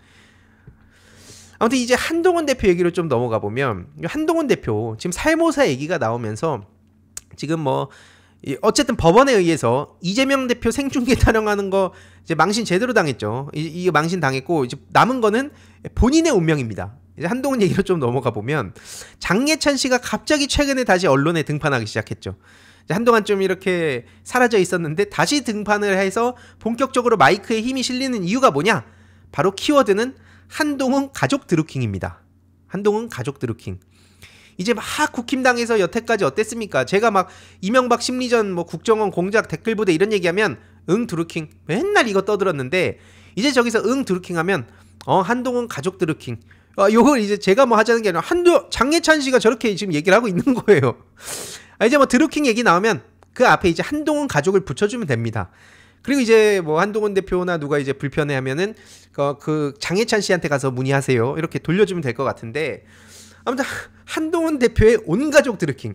아무튼 이제 한동훈 대표 얘기로 좀 넘어가 보면 한동훈 대표 지금 살모사 얘기가 나오면서 지금 뭐 어쨌든 법원에 의해서 이재명 대표 생중계 타령하는 거 이제 망신 제대로 당했죠. 이거 망신 당했고 이제 남은 거는 본인의 운명입니다. 이제 한동훈 얘기로 좀 넘어가 보면 장예찬 씨가 갑자기 최근에 다시 언론에 등판하기 시작했죠. 한동안 좀 이렇게 사라져 있었는데 다시 등판을 해서 본격적으로 마이크에 힘이 실리는 이유가 뭐냐? 바로 키워드는 한동훈 가족 드루킹입니다. 한동훈 가족 드루킹. 이제 막 국힘당에서 여태까지 어땠습니까? 제가 막 이명박 심리전 뭐 국정원 공작 댓글 부대 이런 얘기하면 응 드루킹 맨날 이거 떠들었는데 이제 저기서 응 드루킹 하면 어 한동훈 가족 드루킹 어, 요걸 이제 제가 뭐 하자는 게 아니라 한도 장예찬 씨가 저렇게 지금 얘기를 하고 있는 거예요. 아, 이제 뭐 드루킹 얘기 나오면 그 앞에 이제 한동훈 가족을 붙여주면 됩니다. 그리고 이제 뭐 한동훈 대표나 누가 이제 불편해하면은 그, 그 장해찬 씨한테 가서 문의하세요. 이렇게 돌려주면 될 것 같은데 아무튼 한동훈 대표의 온 가족 드루킹.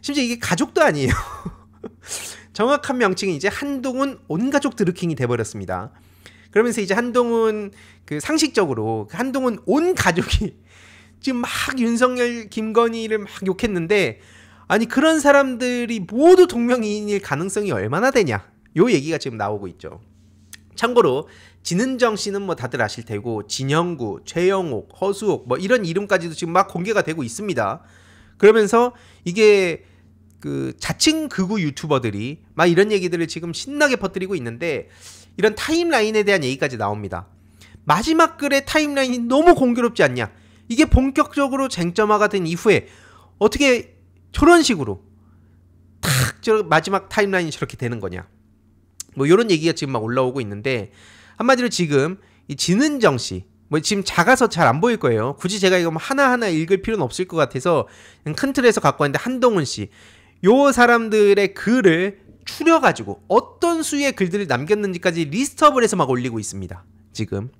심지어 이게 가족도 아니에요. 정확한 명칭이 이제 한동훈 온 가족 드루킹이 돼버렸습니다. 그러면서 이제 한동훈 그 상식적으로 그 한동훈 온 가족이 지금 막 윤석열, 김건희를 막 욕했는데 아니 그런 사람들이 모두 동명이인일 가능성이 얼마나 되냐 요 얘기가 지금 나오고 있죠 참고로 진은정 씨는 뭐 다들 아실 테고 진영구, 최영옥, 허수옥 뭐 이런 이름까지도 지금 막 공개가 되고 있습니다 그러면서 이게 그 자칭 극우 유튜버들이 막 이런 얘기들을 지금 신나게 퍼뜨리고 있는데 이런 타임라인에 대한 얘기까지 나옵니다 마지막 글의 타임라인이 너무 공교롭지 않냐 이게 본격적으로 쟁점화가 된 이후에 어떻게 저런 식으로 탁저 마지막 타임라인이 저렇게 되는 거냐 뭐 이런 얘기가 지금 막 올라오고 있는데 한마디로 지금 이 진은정 씨뭐 지금 작아서 잘 안 보일 거예요. 굳이 제가 이거 뭐 하나하나 읽을 필요는 없을 것 같아서 큰 틀에서 갖고 왔는데 한동훈 씨. 요 사람들의 글을 추려가지고 어떤 수의 글들을 남겼는지까지 리스트업을 해서 막 올리고 있습니다. 지금.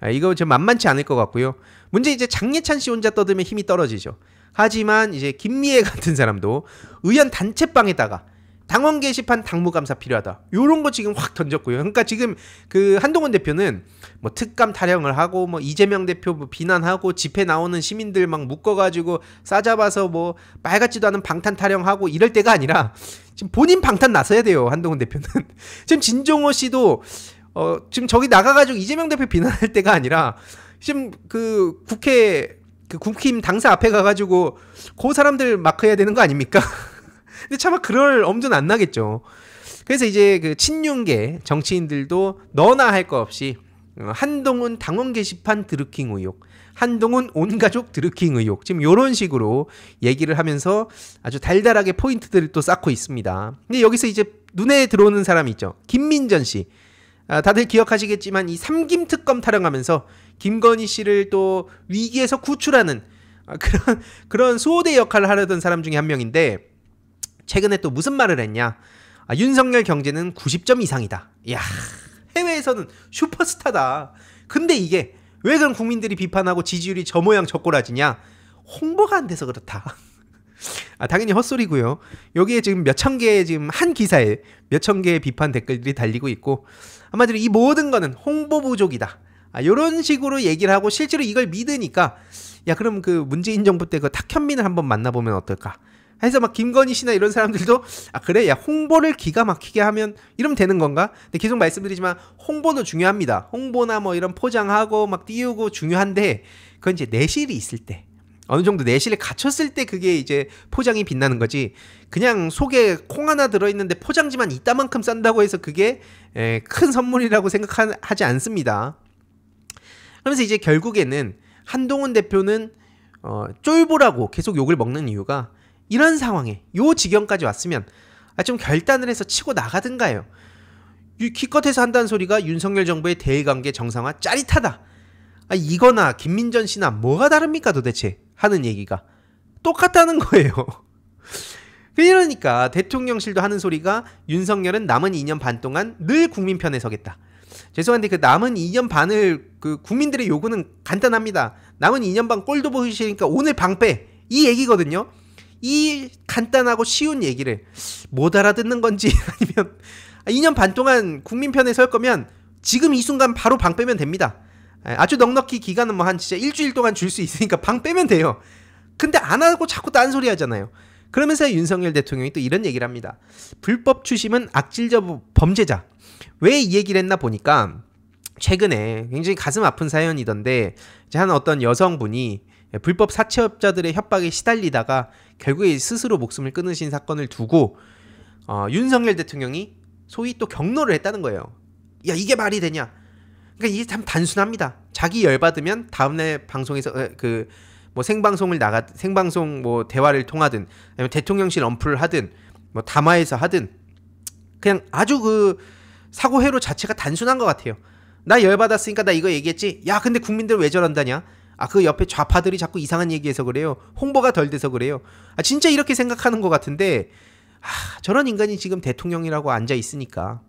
아, 이거 좀 만만치 않을 것 같고요. 문제 이제 장예찬 씨 혼자 떠들면 힘이 떨어지죠. 하지만 이제 김미애 같은 사람도 의원 단체방에다가 당원 게시판 당무 감사 필요하다. 요런 거 지금 확 던졌고요. 그러니까 지금 그 한동훈 대표는 뭐 특감 타령을 하고 뭐 이재명 대표 뭐 비난하고 집회 나오는 시민들 막 묶어가지고 싸잡아서 뭐 빨갛지도 않은 방탄 타령하고 이럴 때가 아니라 지금 본인 방탄 나서야 돼요. 한동훈 대표는. 지금 진종호 씨도 어 지금 저기 나가가지고 이재명 대표 비난할 때가 아니라 지금 그 국회 그 국힘 당사 앞에 가가지고 그 사람들 마크해야 되는 거 아닙니까? 근데 차마 그럴 엄두는 안 나겠죠. 그래서 이제 그 친윤계 정치인들도 너나 할것 없이 어, 한동훈 당원 게시판 드루킹 의혹, 한동훈 온 가족 드루킹 의혹 지금 이런 식으로 얘기를 하면서 아주 달달하게 포인트들을 또 쌓고 있습니다. 근데 여기서 이제 눈에 들어오는 사람이 있죠. 김민전 씨. 아, 다들 기억하시겠지만 이 삼김 특검 타령하면서 김건희 씨를 또 위기에서 구출하는 아, 그런 그런 소대 역할을 하려던 사람 중에 한 명인데 최근에 또 무슨 말을 했냐? 아, 윤석열 경제는 90점 이상이다. 야 해외에서는 슈퍼스타다. 근데 이게 왜 그런 국민들이 비판하고 지지율이 저 모양 저 꼬라지냐? 홍보가 안 돼서 그렇다. 아, 당연히 헛소리고요. 여기에 지금 몇 천 개의 지금 한 기사에 몇 천 개의 비판 댓글들이 달리고 있고 아마도 이 모든 거는 홍보 부족이다. 아, 요런 식으로 얘기를 하고 실제로 이걸 믿으니까 야 그럼 그 문재인 정부 때 그 탁현민을 한번 만나보면 어떨까 해서 막 김건희 씨나 이런 사람들도 아 그래 야 홍보를 기가 막히게 하면 이러면 되는 건가? 근데 계속 말씀드리지만 홍보도 중요합니다. 홍보나 뭐 이런 포장하고 막 띄우고 중요한데 그건 이제 내실이 있을 때 어느 정도 내실에 갇혔을 때 그게 이제 포장이 빛나는 거지 그냥 속에 콩 하나 들어있는데 포장지만 이따만큼 싼다고 해서 그게 큰 선물이라고 생각하지 않습니다. 그러면서 이제 결국에는 한동훈 대표는 어, 쫄보라고 계속 욕을 먹는 이유가 이런 상황에 요 지경까지 왔으면 아, 좀 결단을 해서 치고 나가든가요. 기껏해서 한다는 소리가 윤석열 정부의 대일 관계 정상화 짜릿하다. 아, 이거나 김민전 씨나 뭐가 다릅니까 도대체 하는 얘기가 똑같다는 거예요. 그러니까 대통령실도 하는 소리가 윤석열은 남은 2년 반 동안 늘 국민 편에 서겠다. 죄송한데 그 남은 2년 반을 그 국민들의 요구는 간단합니다. 남은 2년 반 꼴도 보이시니까 오늘 방패 이 얘기거든요. 이 간단하고 쉬운 얘기를 못 알아듣는 건지 아니면 2년 반 동안 국민 편에 설 거면 지금 이 순간 바로 방 빼면 됩니다. 예, 아주 넉넉히 기간은 뭐 한 진짜 일주일 동안 줄 수 있으니까 방 빼면 돼요. 근데 안 하고 자꾸 딴소리 하잖아요. 그러면서 윤석열 대통령이 또 이런 얘기를 합니다. 불법 추심은 악질적 범죄자, 왜이 얘기를 했나 보니까 최근에 굉장히 가슴 아픈 사연이던데 이제 한 어떤 여성분이 불법 사채업자들의 협박에 시달리다가 결국에 스스로 목숨을 끊으신 사건을 두고 어, 윤석열 대통령이 소위 또 경로를 했다는 거예요. 야 이게 말이 되냐? 그러니까 이게 참 단순합니다. 자기 열 받으면 다음날 방송에서 그 뭐 생방송을 나가 생방송 뭐 대화를 통하든 아니면 대통령실 언플 하든 뭐 담화에서 하든 그냥 아주 그 사고 회로 자체가 단순한 것 같아요. 나 열받았으니까 나 이거 얘기했지? 야, 근데 국민들 왜 저런다냐? 아, 그 옆에 좌파들이 자꾸 이상한 얘기해서 그래요. 홍보가 덜 돼서 그래요. 아, 진짜 이렇게 생각하는 것 같은데, 아, 저런 인간이 지금 대통령이라고 앉아 있으니까.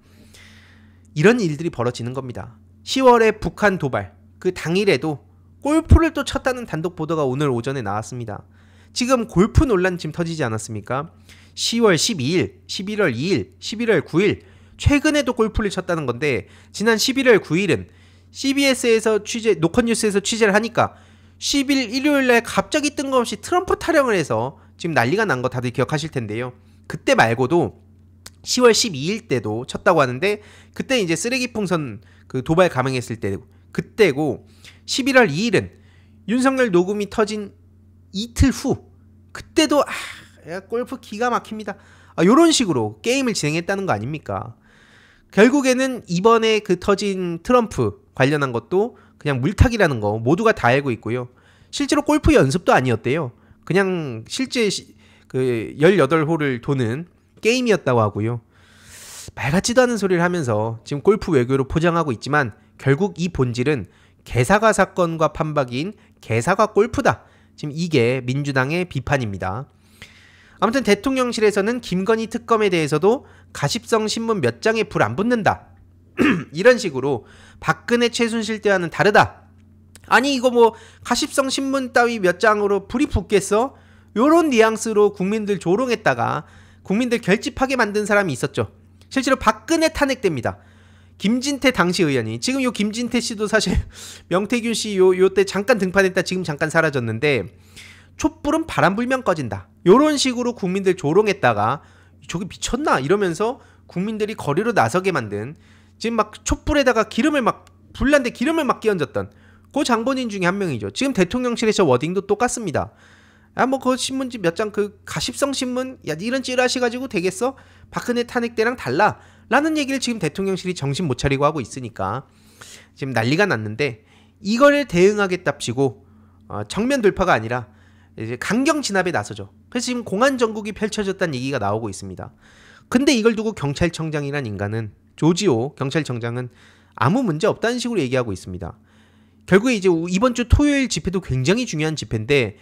이런 일들이 벌어지는 겁니다. 10월에 북한 도발, 그 당일에도 골프를 또 쳤다는 단독 보도가 오늘 오전에 나왔습니다. 지금 골프 논란 지금 터지지 않았습니까? 10월 12일, 11월 2일, 11월 9일, 최근에도 골프를 쳤다는 건데 지난 11월 9일은 CBS에서 취재 노컷뉴스에서 취재를 하니까 10일 일요일날 갑자기 뜬금없이 트럼프 타령을 해서 지금 난리가 난 거 다들 기억하실 텐데요. 그때 말고도 10월 12일 때도 쳤다고 하는데 그때 이제 쓰레기 풍선 그 도발 감행했을 때 그때고 11월 2일은 윤석열 녹음이 터진 이틀 후 그때도 아, 골프 기가 막힙니다. 아, 요런 식으로 게임을 진행했다는 거 아닙니까? 결국에는 이번에 그 터진 트럼프 관련한 것도 그냥 물타기라는 거 모두가 다 알고 있고요. 실제로 골프 연습도 아니었대요. 그냥 실제 그 18홀을 도는 게임이었다고 하고요. 말 같지도 않은 소리를 하면서 지금 골프 외교로 포장하고 있지만 결국 이 본질은 개사가 사건과 판박인 개사가 골프다. 지금 이게 민주당의 비판입니다. 아무튼 대통령실에서는 김건희 특검에 대해서도 가십성 신문 몇 장에 불 안 붙는다. 이런 식으로 박근혜 최순실 때와는 다르다. 아니 이거 뭐 가십성 신문 따위 몇 장으로 불이 붙겠어? 요런 뉘앙스로 국민들 조롱했다가 국민들 결집하게 만든 사람이 있었죠. 실제로 박근혜 탄핵됩니다. 김진태 당시 의원이 지금 요 김진태 씨도 사실 명태균 씨요 요때 잠깐 등판했다 지금 잠깐 사라졌는데 촛불은 바람 불면 꺼진다. 요런 식으로 국민들 조롱했다가 저게 미쳤나 이러면서 국민들이 거리로 나서게 만든 지금 막 촛불에다가 기름을 막 불난데 기름을 막 끼얹었던 고 그 장본인 중에 한 명이죠. 지금 대통령실에서 워딩도 똑같습니다. 아 뭐 그 신문지 몇 장 그 가십성 신문 야 이런 찌라시 가지고 되겠어? 박근혜 탄핵 때랑 달라. 라는 얘기를 지금 대통령실이 정신 못 차리고 하고 있으니까 지금 난리가 났는데 이걸 대응하겠답시고 어, 정면 돌파가 아니라 이제 강경 진압에 나서죠. 그래서 지금 공안 정국이 펼쳐졌다는 얘기가 나오고 있습니다. 근데 이걸 두고 경찰청장이란 인간은 조지오 경찰청장은 아무 문제 없다는 식으로 얘기하고 있습니다. 결국에 이제 이번 주 토요일 집회도 굉장히 중요한 집회인데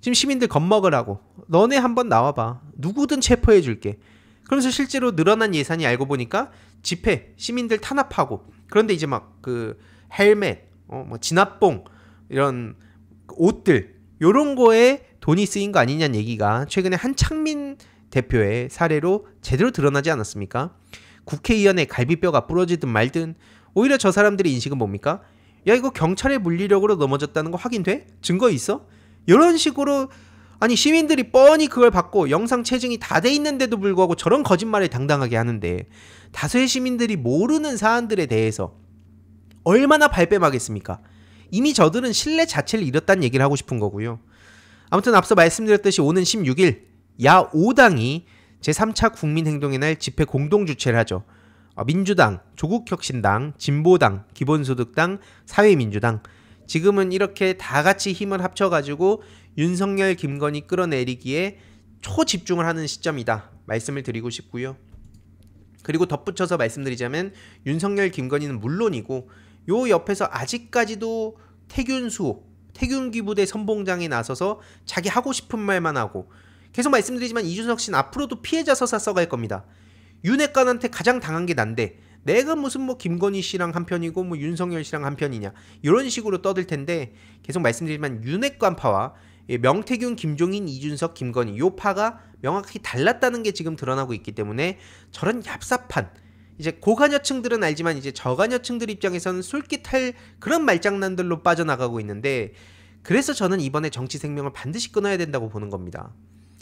지금 시민들 겁먹으라고 너네 한번 나와봐 누구든 체포해 줄게 그러면서 실제로 늘어난 예산이 알고 보니까 집회 시민들 탄압하고 그런데 이제 막 그 헬멧 어, 뭐 진압봉 이런 옷들 요런 거에 돈이 쓰인 거 아니냐는 얘기가 최근에 한창민 대표의 사례로 제대로 드러나지 않았습니까? 국회의원의 갈비뼈가 부러지든 말든 오히려 저 사람들의 인식은 뭡니까? 야 이거 경찰의 물리력으로 넘어졌다는 거 확인돼? 증거 있어? 이런 식으로 아니 시민들이 뻔히 그걸 받고 영상 체증이 다 돼 있는데도 불구하고 저런 거짓말을 당당하게 하는데 다수의 시민들이 모르는 사안들에 대해서 얼마나 발뺌하겠습니까? 이미 저들은 신뢰 자체를 잃었다는 얘기를 하고 싶은 거고요. 아무튼 앞서 말씀드렸듯이 오는 16일 야5당이 제3차 국민행동의 날 집회 공동 주최를 하죠. 어, 민주당, 조국혁신당, 진보당, 기본소득당, 사회민주당. 지금은 이렇게 다 같이 힘을 합쳐가지고 윤석열, 김건희 끌어내리기에 초집중을 하는 시점이다. 말씀을 드리고 싶고요. 그리고 덧붙여서 말씀드리자면 윤석열, 김건희는 물론이고 요 옆에서 아직까지도 태균수, 태균기 부대 선봉장에 나서서 자기 하고 싶은 말만 하고 계속 말씀드리지만 이준석 씨는 앞으로도 피해자 서사 써갈 겁니다. 윤핵관한테 가장 당한 게 난데 내가 무슨 뭐 김건희 씨랑 한 편이고 뭐 윤석열 씨랑 한 편이냐 이런 식으로 떠들 텐데 계속 말씀드리지만 윤핵관 파와 예, 명태균, 김종인, 이준석, 김건희 요 파가 명확히 달랐다는 게 지금 드러나고 있기 때문에 저런 얍삽한 이제 고가녀층들은 알지만 이제 저가녀층들 입장에서는 솔깃할 그런 말장난들로 빠져나가고 있는데 그래서 저는 이번에 정치 생명을 반드시 끊어야 된다고 보는 겁니다.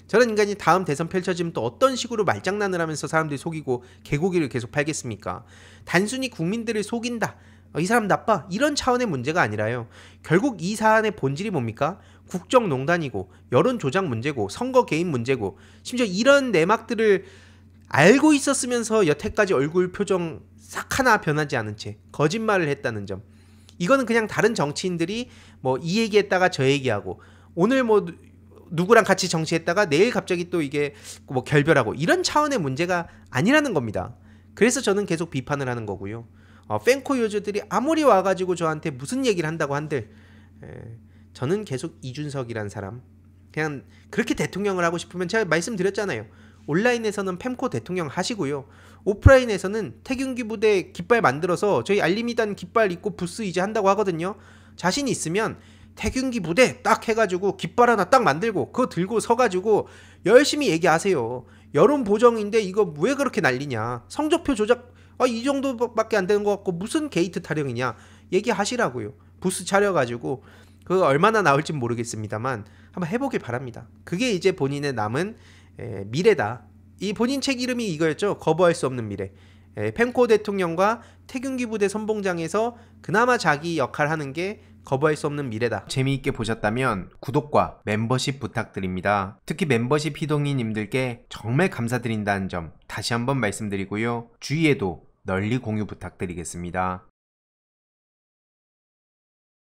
저런 인간이 다음 대선 펼쳐지면 또 어떤 식으로 말장난을 하면서 사람들이 속이고 개고기를 계속 팔겠습니까? 단순히 국민들을 속인다. 어, 이 사람 나빠. 이런 차원의 문제가 아니라요. 결국 이 사안의 본질이 뭡니까? 국정농단이고 여론조작 문제고 선거 개인 문제고 심지어 이런 내막들을 알고 있었으면서 여태까지 얼굴 표정 싹 하나 변하지 않은 채 거짓말을 했다는 점. 이거는 그냥 다른 정치인들이 뭐 이 얘기했다가 저 얘기하고 오늘 뭐 누구랑 같이 정치했다가 내일 갑자기 또 이게 뭐 결별하고 이런 차원의 문제가 아니라는 겁니다. 그래서 저는 계속 비판을 하는 거고요. 어, 팬코 유저들이 아무리 와가지고 저한테 무슨 얘기를 한다고 한들 에, 저는 계속 이준석이란 사람 그냥 그렇게 대통령을 하고 싶으면 제가 말씀드렸잖아요. 온라인에서는 펜코 대통령 하시고요. 오프라인에서는 태균기 부대 깃발 만들어서 저희 알리미단 깃발 입고 부스 이제 한다고 하거든요. 자신 있으면 태균기 부대 딱 해가지고 깃발 하나 딱 만들고 그거 들고 서가지고 열심히 얘기하세요. 여론 보정인데 이거 왜 그렇게 난리냐. 성적표 조작 아, 이 정도밖에 안 되는 것 같고 무슨 게이트 타령이냐 얘기하시라고요. 부스 차려가지고 그 얼마나 나올진 모르겠습니다만 한번 해보길 바랍니다. 그게 이제 본인의 남은 에, 미래다. 이 본인 책 이름이 이거였죠. 거부할 수 없는 미래. 에, 펜코 대통령과 태균기 부대 선봉장에서 그나마 자기 역할 하는 게 거부할 수 없는 미래다. 재미있게 보셨다면 구독과 멤버십 부탁드립니다. 특히 멤버십 희동이님들께 정말 감사드린다는 점 다시 한번 말씀드리고요. 주위에도 널리 공유 부탁드리겠습니다.